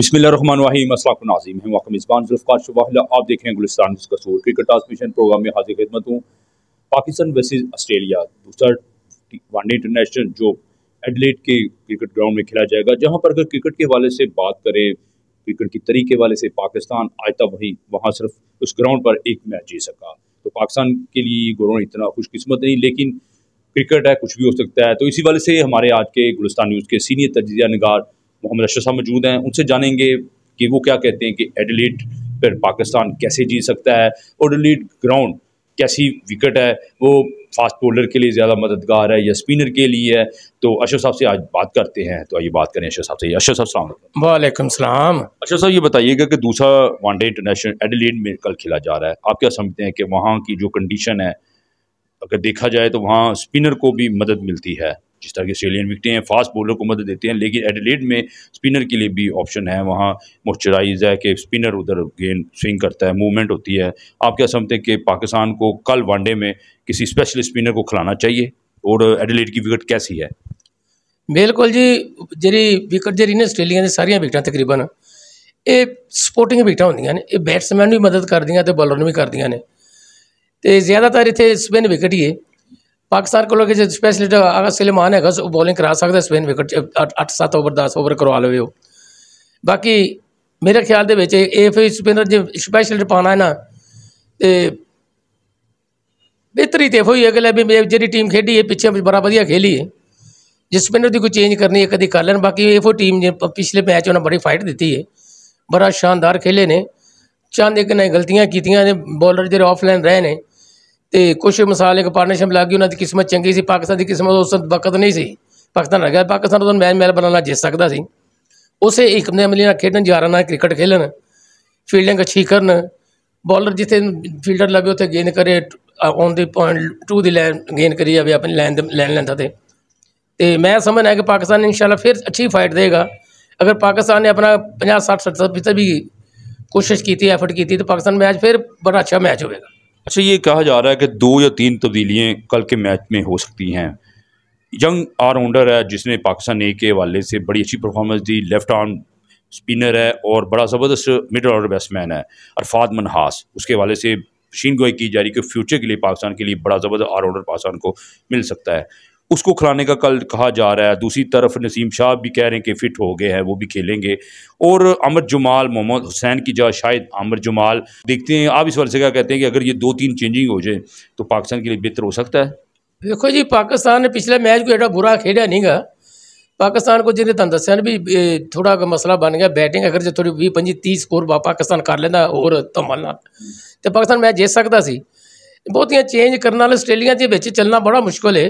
बिस्मिल्लाम मेज़बान जुल्फ़ार शुबाला आप देख रहे कसूर क्रिकेट ट्रांसमिशन प्रोग्राम में हाजिर खिदमत हूँ पाकिस्तान वर्सेज ऑस्ट्रेलिया दूसरा वनडे इंटरनेशनल जो एडलेट के क्रिकेट ग्राउंड में खेला जाएगा जहाँ पर अगर क्रिकेट के वाले से बात करें क्रिकेट के तरीके वाले से पाकिस्तान आज तक वहीं वहाँ सिर्फ उस ग्राउंड पर एक मैच जीत सका तो पाकिस्तान के लिए गुरु इतना खुशकस्मत नहीं लेकिन क्रिकेट है कुछ भी हो सकता है तो इसी वाले से हमारे आज के गुलस्तान न्यूज़ के सीनियर तजिया नगार मोहम्मद अशर साहब मौजूद हैं उनसे जानेंगे कि वो क्या कहते हैं कि एडलीट पर पाकिस्तान कैसे जीत सकता है और एडलीट ग्राउंड कैसी विकेट है वो फास्ट बोलर के लिए ज़्यादा मददगार है या स्पिनर के लिए है तो अशर साहब से आज बात करते हैं तो आइए बात करें अशर साहब से अशर साहब सलाम वालेकुम सलाम अशर साहब ये बताइएगा कि दूसरा वनडे इंटरनेशनल एडिलेड में कल खेला जा रहा है आप क्या समझते हैं कि वहाँ की जो कंडीशन है अगर देखा जाए तो वहाँ स्पिनर को भी मदद मिलती है जिस तरह के आस्ट्रेलियन विकटें हैं फास्ट बॉलर को मदद देते हैं लेकिन एडिलेड में स्पिनर के लिए भी ऑप्शन है वहाँ मॉइस्चराइज है कि स्पिनर उधर गेंद स्विंग करता है मूवमेंट होती है आप क्या समझते हैं कि पाकिस्तान को कल वनडे में किसी स्पेशल स्पिनर को खिलाना चाहिए और एडिलेड की विकेट कैसी है बिल्कुल जी जी विकेट जी ने आस्ट्रेलिया ने सारिया विकटा तकरीबन ये ਸਪੋਰਟਿੰਗ विकटा होंगे ने बैट्समैन भी मदद कर ਕਰਦੀਆਂ बॉलर भी कर ਵੀ ਕਰਦੀਆਂ ਨੇ ਤੇ ਜ਼ਿਆਦਾਤਰ ਇੱਥੇ ਸਪਿਨ ਵਿਕਟ पाकिस्तान को लोग स्पेशली अगर सलेमान है बॉलिंग करा सकता स्पेन विकट अट्ठ सत्त ओवर दस ओवर करवा लवे बाकी मेरे ख्याल ਦੇ ਵਿੱਚ ਇਹ ਫਿਰ ਸਪਿਨਰ ਜੇ ਸਪੈਸ਼ਲ ਪਾਣਾ ਹੈ ਨਾ ਤੇ ਬਿਹਤਰੀ ਤੇ ਹੋਈ ਅਗਲੇ ਵੀ ਜਿਹੜੀ ਟੀਮ ਖੇਡੀ ਹੈ ਪਿੱਛੇ ਬੜਾ ਵਧੀਆ ਖੇਲੀ ਹੈ ਜੇ ਸਪਿਨਰ ਦੀ ਕੋਈ ਚੇਂਜ ਕਰਨੀ ਹੈ ਕਦੀ ਕਰ ਲੈਣ ਬਾਕੀ ਇਹ ਫੋ ਟੀਮ ਨੇ ਪਿਛਲੇ ਮੈਚ ਉਹਨਾਂ ਬੜੀ ਫਾਈਟ ਦਿੱਤੀ ਹੈ ਬੜਾ ਸ਼ਾਨਦਾਰ ਖੇਲੇ ਨੇ ਚੰਦ ਇੱਕ ਨੇ ਗਲਤੀਆਂ ਕੀਤੀਆਂ ਨੇ ਬੋਲਰ ਜਿਹੜੇ ਆਫਲਾਈਨ ਰਹੇ ਨੇ तो कुछ मिसाल एक पार्टनरशिप लग गई उन्होंने किस्मत चंकी सी पाकिस्तान की किस्मत उस वक्त नहीं सी पाकिस्तान रह गया पाकिस्तान उदा मैच मैल बनाना जित सकता है उस एक अमली खेल जा रहा क्रिकेट खेलन फील्डिंग अच्छी कर बॉलर जिते फील्डर लगे उत्तर गेंद करे ऑन द पॉइंट टू की लैन गेंद करी जाए अपनी लैन लैन लेंदा थे तो मैं समझना कि पाकिस्तान इन शाला फिर अच्छी फाइट देगा अगर पाकिस्तान ने अपना पाँह सठ सत्तर फीसद भी कोशिश की एफर्ट की तो पाकिस्तान मैच फिर बड़ा अच्छा मैच होगा अच्छा ये कहा जा रहा है कि दो या तीन तब्दीलियाँ कल के मैच में हो सकती हैं यंग ऑलराउंडर है जिसने पाकिस्तान ए के हवाले से बड़ी अच्छी परफॉर्मेंस दी लेफ्ट आर्म स्पिनर है और बड़ा ज़बरदस्त मिडल ऑर्डर बैट्समैन है अरफात मनहास उसके हवाले से शीन गोई की जा रही कि फ्यूचर के लिए पाकिस्तान के लिए बड़ा ज़बरदस्त ऑलराउंडर पाकिस्तान को मिल सकता है उसको खिलाने का कल कहा जा रहा है दूसरी तरफ नसीम शाह भी कह रहे हैं कि फ़िट हो गए हैं वो भी खेलेंगे और अमर जमाल मोहम्मद हुसैन की जगह शायद अमर जमाल देखते हैं आप इस वर्ष का कहते हैं कि अगर ये दो तीन चेंजिंग हो जाए तो पाकिस्तान के लिए बेहतर हो सकता है देखो जी पाकिस्तान ने पिछले मैच को एडा बुरा खेला नहीं गा पाकिस्तान को जिन्हें तुम दसा भी थोड़ा मसला बन गया बैटिंग अगर जो थोड़ी भी पंजी तीस स्कोर पाकिस्तान कर लेना और धमाल ना तो पाकिस्तान मैच जीत सकता सी बहुत चेंज करने वाले के बच्चे चलना बड़ा मुश्किल है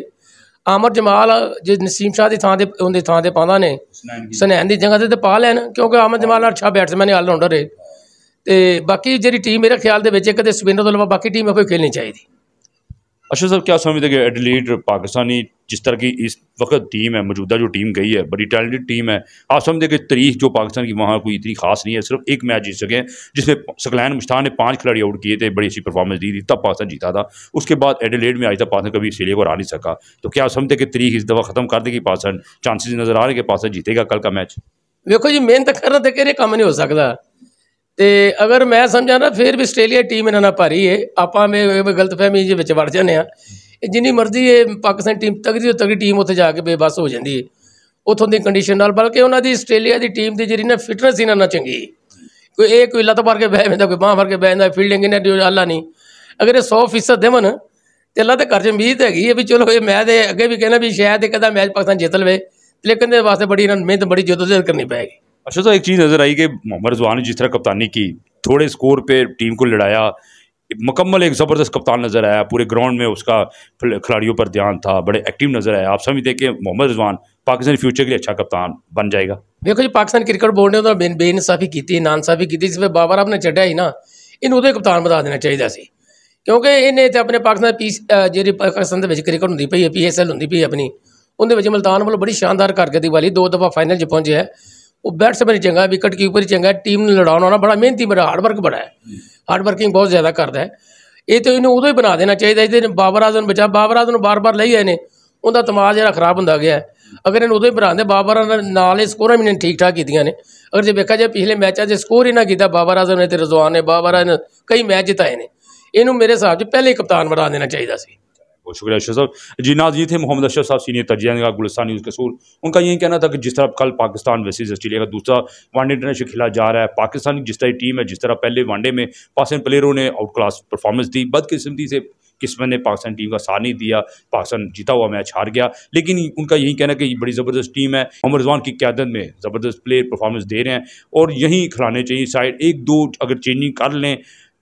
ਆਮਰ ਜਮਾਲ ਜੇ ਨਸੀਮ ਸ਼ਾਹ ਦੀ ਥਾਂ ਤੇ ਉਹਦੇ ਥਾਂ ਤੇ ਪਾਉਂਦਾ ਨੇ ਸੁਨੈਨ ਦੀ ਜਗ੍ਹਾ ਤੇ ਪਾ ਲੈਣ ਕਿਉਂਕਿ ਆਮਰ ਜਮਾਲ ਨਾਲ ਅੱਛਾ ਬੈਟਸਮੈਨ ਹੈ ਆਲਰਾਊਂਡਰ ਹੈ ਤੇ ਬਾਕੀ ਜਿਹੜੀ ਟੀਮ ਮੇਰੇ ਖਿਆਲ ਦੇ ਵਿੱਚ ਇੱਕ ਤੇ ਸਪਿਨਰ ਤੋਂ ਇਲਾਵਾ ਬਾਕੀ ਟੀਮ ਕੋਈ ਖੇਲਣੀ ਚਾਹੀਦੀ अच्छा साहब क्या समझते कि एडलीट पाकिस्तानी जिस तरह की इस वक्त टीम है मौजूदा जो टीम गई है बड़ी टैलेंटेड टीम है आप समझते कि तरीक जो पाकिस्तान की वहाँ कोई इतनी खास नहीं है सिर्फ एक मैच जीत सके जिसमें सकलैन मुश्ताह ने पाँच खिलाड़ी आउट किए थे बड़ी अच्छी परफॉर्मेंस दी थी तब पाकिस्तान जीता था उसके बाद एडलेट में आज तक पाकिस्तान कभी इसीलिए को हरा नहीं सका तो क्या आप समझते कि तरीक इस दफ़ा ख़त्म कर देगी पाकिस्तान चांसिस नज़र आ रहे हैं कि पाकिस्तान जीतेगा कल का मैच देखो जी मेहनत तो कर रहा था कह रहे काम नहीं हो सकता ਤੇ ਅਗਰ ਮੈਂ ਸਮਝਾਂ ਨਾ ਫਿਰ ਵੀ ਆਸਟ੍ਰੇਲੀਆ ਟੀਮ ਇਹਨਾਂ ਨਾਲ ਭਾਰੀ ਏ ਆਪਾਂ ਮੇ ਗਲਤਫਹਿਮੀ ਦੇ ਵਿੱਚ ਵੜ ਜਾਂਦੇ ਆ ਜਿੰਨੀ ਮਰਜ਼ੀ ਇਹ ਪਾਕਿਸਤਾਨ ਟੀਮ ਤਗੜੀ ਤੋਂ ਤਗੜੀ ਟੀਮ ਉੱਥੇ ਜਾ ਕੇ ਬੇਬਸ ਹੋ ਜਾਂਦੀ ਏ ਉਥੋਂ ਦੀ ਕੰਡੀਸ਼ਨ ਨਾਲ ਬਲਕਿ ਉਹਨਾਂ ਦੀ ਆਸਟ੍ਰੇਲੀਆ ਦੀ ਟੀਮ ਦੀ ਜਿਹੜੀ ਨਾ ਫਿਟਨੈਸ ਇਹਨਾਂ ਨਾਲ ਚੰਗੀ ਕੋਈ ਇਹ ਕੋਈ ਲੱਤ ਮਾਰ ਕੇ ਬਹਿ ਜਾਂਦਾ ਕੋਈ ਬਾਹ ਮਾਰ ਕੇ ਬਹਿ ਜਾਂਦਾ ਫੀਲਡਿੰਗ ਇਹਨਾਂ ਦੀ ਅੱਲਾ ਨਹੀਂ ਅਗਰ ਇਹ 100% ਦੇਵਨ ਤੇ ਅੱਲਾ ਤੇ ਕਰ 'ਚ ਉਮੀਦ ਹੈਗੀ ਹੈ ਵੀ ਚਲੋ ਇਹ ਮੈਚ ਦੇ ਅੱਗੇ ਵੀ ਕਹਿੰਦਾ ਵੀ ਸ਼ਾਇਦ ਇੱਕ ਅਦਾ ਮੈਚ ਪਾਕਿਸਤਾਨ ਜਿੱਤ ਲਵੇ ਲੇਕਿਨ ਇਹਦੇ ਵਾਸਤੇ ਬੜੀ ਇਹਨਾਂ ਨੂੰ ਮਿਹਨਤ ਬੜੀ ਜਦੋਜਹਿਦ ਕਰਨੀ ਪੈਗੀ अच्छा तो एक चीज़ नज़र आई कि मोहम्मद रजवान ने जिस तरह कप्तानी की थोड़े स्कोर पे टीम को लड़ाया मुकम्मल एक ज़बरदस्त कप्तान नज़र आया पूरे ग्राउंड में उसका खिलाड़ियों पर ध्यान था बड़े एक्टिव नज़र आया आप समझते कि मोहम्मद रजवान पाकिस्तान फ्यूचर के लिए अच्छा कप्तान बन जाएगा देखो जी पाकिस्तान क्रिकेट बोर्ड ने तो बे बेइनसाफ़ी की नानसाफ़ी की जिसमें पर बाबर आपने चढ़ा ही ना इन उदय कप्तान बता देना चाहिए सी क्योंकि इन्हें तो अपने Pakistan P G Pakistan cricket होंगी पी है पी एस एल होंगी पी अपनी ਉਹਦੇ मुल्तान वालों बड़ी शानदार ਸ਼ਾਨਦਾਰ ਕਾਰਗਰਦੀ दो दफा फाइनल ਫਾਈਨਲ 'ਚ ਉਹ ਬੈਟਸਮੈਨ ਸਪਿਨਰ ਚੰਗਾ ਵਿਕਟ ਕੀਪਰ ਚੰਗਾ ਟੀਮ ਨੂੰ ਲੜਾਉਣ ਵਾਲਾ ਬੜਾ ਮਿਹਨਤੀ ਬੜਾ ਹਾਰਡ ਵਰਕ ਬੜਾ ਹੈ ਹਾਰਡ ਵਰਕਿੰਗ ਬਹੁਤ ਜ਼ਿਆਦਾ ਕਰਦਾ ਹੈ ਇਹ ਤੇ ਇਹਨੂੰ ਉਦੋਂ ਹੀ ਬਣਾ ਦੇਣਾ ਚਾਹੀਦਾ ਇਹਦੇ ਬਾਬਰ ਆਜ਼ਮ ਬਚਾ ਬਾਬਰ ਆਜ਼ਮ ਨੂੰ ਬਾਰ-ਬਾਰ ਲਈ ਆਏ ਨੇ ਉਹਦਾ ਦਿਮਾਗ ਜਿਹੜਾ ਖਰਾਬ ਹੁੰਦਾ ਗਿਆ ਅਗਰ ਇਹਨੂੰ ਉਦੋਂ ਹੀ ਬਣਾਉਂਦੇ ਬਾਬਰ ਨਾਲ ਇਹ ਸਕੋਰਾਂ ਵੀ ਨੇ ਠੀਕ ਠਾਕ ਕੀਤੀਆਂ ਨੇ ਅਗਰ ਜੇ ਵੇਖਿਆ ਜੇ ਪਿਛਲੇ ਮੈਚਾਂ 'ਚ ਸਕੋਰ ਹੀ ਨਾ ਕੀਤਾ ਬਾਬਰ ਆਜ਼ਮ ਨੇ ਤੇ ਰਜ਼ਵਾਨ ਨੇ ਬਾਬਰ ਨੇ ਕਈ ਮੈਚ ਜਿਤਾਏ ਨੇ ਇਹਨੂੰ ਮੇਰੇ ਹਿਸਾਬ 'ਚ ਪਹਿਲੇ ਕਪਤਾਨ ਬਣਾ ਦੇਣਾ ਚਾਹੀਦਾ ਸੀ बहुत शुक्रिया अशर साहब जी नाज ये थे मोहम्मद अशर साहब सीनियर तजिया निगाह गुलस्तान न्यूज़ कसूर उनका यही कहना था कि जिस तरह कल पाकिस्तान वर्सेज ऑस्ट्रेलिया का दूसरा वनडे इंटरनेशनल खेला जा रहा है पाकिस्तान की जिस तरह टीम है जिस तरह पहले वनडे में पाकिस्तान प्लेयरों ने आउट क्लास परफॉर्मेंस दी बदकिस्मती से किस्मत ने पाकिस्तान टीम का साथ नहीं दिया पाकिस्तान जीता हुआ मैच हार गया लेकिन उनका यही कहना कि बड़ी ज़बरदस्त टीम है मोहम्मद रजवान की क्यादत में ज़बरदस्त प्लेयर परफॉर्मेंस दे रहे हैं और यहीं खिलाने चाहिए साइड एक दो अगर चेंजिंग कर लें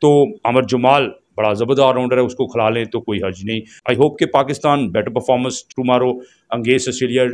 तो अमर जमाल बड़ा ज़बरदार राउंडर है उसको खिला लें तो कोई हर्ज नहीं आई होप कि पाकिस्तान बेटर परफॉर्मेंस टुमारो अंगेज Australia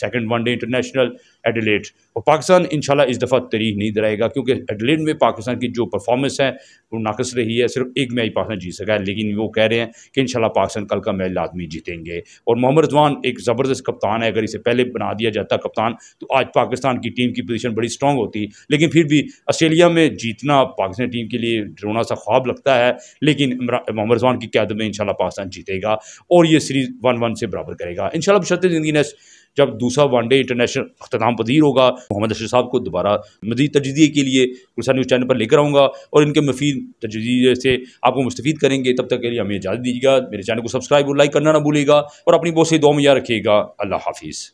second one day international Adelaide और पाकिस्तान इनशाला इस दफ़ा तरीक नहीं दराएगा क्योंकि एडिलेट में पाकिस्तान की जो परफॉर्मेंस है वो नाकस रही है सिर्फ एक मैच पाकिस्तान जीत सका है लेकिन वो कह रहे हैं कि इंशाल्लाह पाकिस्तान कल का मैच लादमी जीतेंगे और मोहम्मद रजवान एक ज़बरदस्त कप्तान है अगर इसे पहले बना दिया जाता कप्तान तो आज पाकिस्तान की टीम की पोजीशन बड़ी स्ट्रॉग होती लेकिन फिर भी आस्ट्रेलिया में जीतना पाकिस्तान टीम के लिए डरोना सा ख्वाब लगता है लेकिन मोहम्मद रजवान की क्यादत में इनशाला पाकिस्तान जीतेगा और ये सीरीज़ वन वन से बराबर करेगा इंशाल्लाह करते ज़िंदगी नेक्स्ट जब दूसरा वनडे इंटरनेशनल अख्ताम पजीर होगा मोहम्मद अशर साहब को दोबारा मजीद तजदिए के लिए गुलसा न्यूज़ चैनल पर लेकर आऊँगा और इनके मफीद तजी से आपको मुस्तफ़ करेंगे तब तक के लिए हमें इजाज़त दीजिएगा मेरे चैनल को सब्सक्राइब और लाइक करना ना भूलेगा और अपनी बहुत सी दो में याद रखिएगा अल्लाह हाफिज़